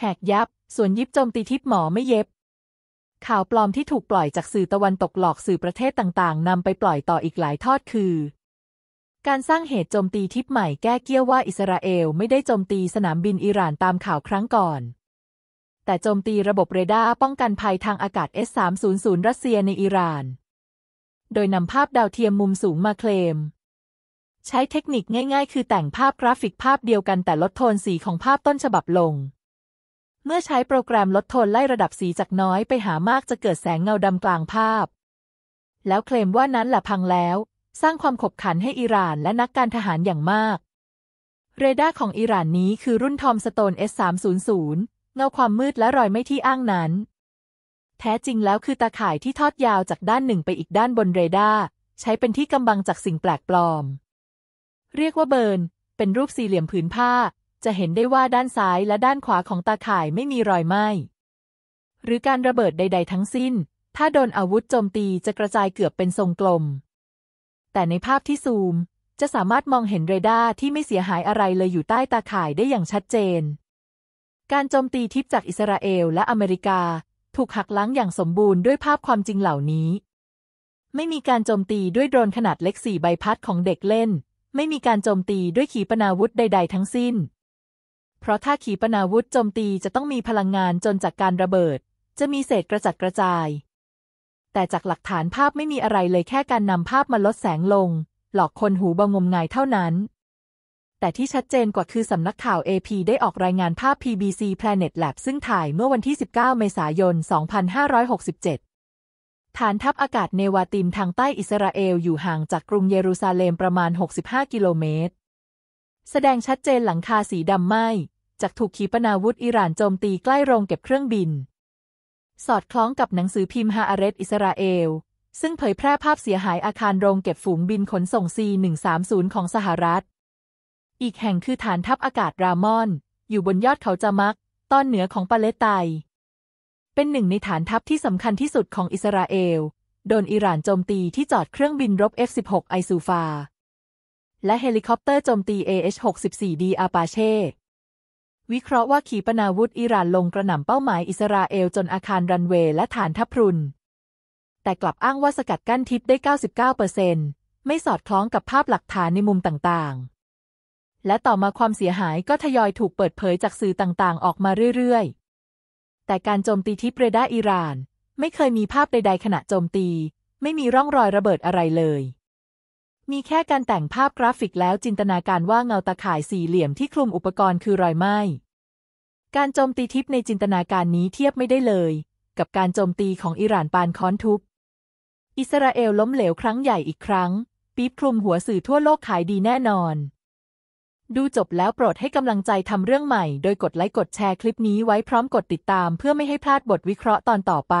แหกยับ ส่วนยิบโจมตีทิพหมอไม่เย็บ ข่าวปลอมที่ถูกปล่อยจากสื่อตะวันตกหลอกสื่อประเทศต่างๆนำไปปล่อยต่ออีกหลายทอดคือ การสร้างเหตุโจมตีทิพใหม่แก้เกี้ยวว่าอิสราเอลไม่ได้โจมตีสนามบินอิหร่านตามข่าวครั้งก่อน แต่โจมตีระบบเรดาร์ป้องกันภัยทางอากาศ S300 รัสเซียในอิหร่าน โดยนำภาพดาวเทียมมุมสูงมาเคลม ใช้เทคนิคง่าย ๆ คือแต่งภาพกราฟิกภาพเดียวกันแต่ลดโทนสีของภาพต้นฉบับลงเมื่อใช้โปรแกรมลดโทนไล่ระดับสีจากน้อยไปหามากจะเกิดแสงเงาดำกลางภาพ แล้วเคลมว่านั้นหละพังแล้ว สร้างความขบขันให้อิหร่านและนักการทหารอย่างมาก เรดาร์ของอิหร่านนี้คือรุ่นทอมสโตน S300 เงาความมืดและรอยไม่ที่อ้างนั้น แท้จริงแล้วคือตาข่ายที่ทอดยาวจากด้านหนึ่งไปอีกด้านบนเรดาร์ใช้เป็นที่กำบังจากสิ่งแปลกปลอม เรียกว่าเบิร์นเป็นรูปสี่เหลี่ยมผืนผ้าจะเห็นได้ว่าด้านซ้ายและด้านขวาของตาข่ายไม่มีรอยไหม้หรือการระเบิดใด ๆ ทั้งสิ้น ถ้าโดนอาวุธโจมตีจะกระจายเกือบเป็นทรงกลม แต่ในภาพที่ซูมจะสามารถมองเห็นเรดาร์ที่ไม่เสียหายอะไรเลยอยู่ใต้ตาข่ายได้อย่างชัดเจน การโจมตีทิพจากอิสราเอลและอเมริกาถูกหักล้างอย่างสมบูรณ์ด้วยภาพความจริงเหล่านี้ ไม่มีการโจมตีด้วยโดรนขนาดเล็กสี่ใบพัดของเด็กเล่น ไม่มีการโจมตีด้วยขีปนาวุธใด ๆ ทั้งสิ้นเพราะถ้าขีปนาวุธโจมตีจะต้องมีพลังงานจนจากการระเบิด จะมีเศษกระจัดกระจาย แต่จากหลักฐานภาพไม่มีอะไรเลยแค่การนำภาพมาลดแสงลง หลอกคนหูบางงมงายเท่านั้น แต่ที่ชัดเจนกว่าคือสำนักข่าว AP ได้ออกรายงานภาพ PBC Planet Lab ซึ่งถ่ายเมื่อวันที่ 19 เมษายน 2567 ฐานทัพอากาศเนวาติมทางใต้อิสราเอล อยู่ห่างจากกรุงเยรูซาเล็มประมาณ 65 กิโลเมตรแสดงชัดเจนหลังคาสีดำไหม้จากถูกขีปนาวุธอิหร่านโจมตีใกล้โรงเก็บเครื่องบิน สอดคล้องกับหนังสือพิมพ์ฮาอาเรตอิสราเอล ซึ่งเผยแพร่ภาพเสียหายอาคารโรงเก็บฝูงบินขนส่ง C130 ของสหรัฐ อีกแห่งคือฐานทัพอากาศรามอน อยู่บนยอดเขาจามักตอนเหนือของปาเลสไตน์เป็นหนึ่งในฐานทัพที่สำคัญที่สุดของอิสราเอลโดนอิหร่านโจมตีที่จอดเครื่องบินรบ F-16 ไอซูฟาและเฮลิคอปเตอร์โจมตี AH-64D อาปาเช่วิเคราะห์ว่าขีปนาวุธอิหร่านลงกระหน่ำเป้าหมายอิสราเอลจนอาคารรันเวย์และฐานทัพพรุน แต่กลับอ้างว่าสกัดกั้นทิปได้ 99%ไม่สอดคล้องกับภาพหลักฐานในมุมต่าง ๆ และต่อมาความเสียหายก็ทยอยถูกเปิดเผยจากสื่อต่างๆ ออกมาเรื่อย ๆ แต่การโจมตีทิปเรดาร์อิหร่านไม่เคยมีภาพใดๆขณะโจมตีไม่มีร่องรอยระเบิดอะไรเลยมีแค่การแต่งภาพกราฟิกแล้วจินตนาการว่าเงาตาข่ายสี่เหลี่ยมที่คลุมอุปกรณ์คือรอยไหม้การโจมตีทิพในจินตนาการนี้เทียบไม่ได้เลย กับการโจมตีของอิหร่านปานค้อนทุบอิสราเอลล้มเหลวครั้งใหญ่อีกครั้ง ปี๊บคลุมหัวสื่อทั่วโลกขายดีแน่นอน ดูจบแล้วโปรดให้กำลังใจทำเรื่องใหม่โดยกดไลค์กดแชร์คลิปนี้ไว้พร้อมกดติดตามเพื่อไม่ให้พลาดบทวิเคราะห์ตอนต่อไป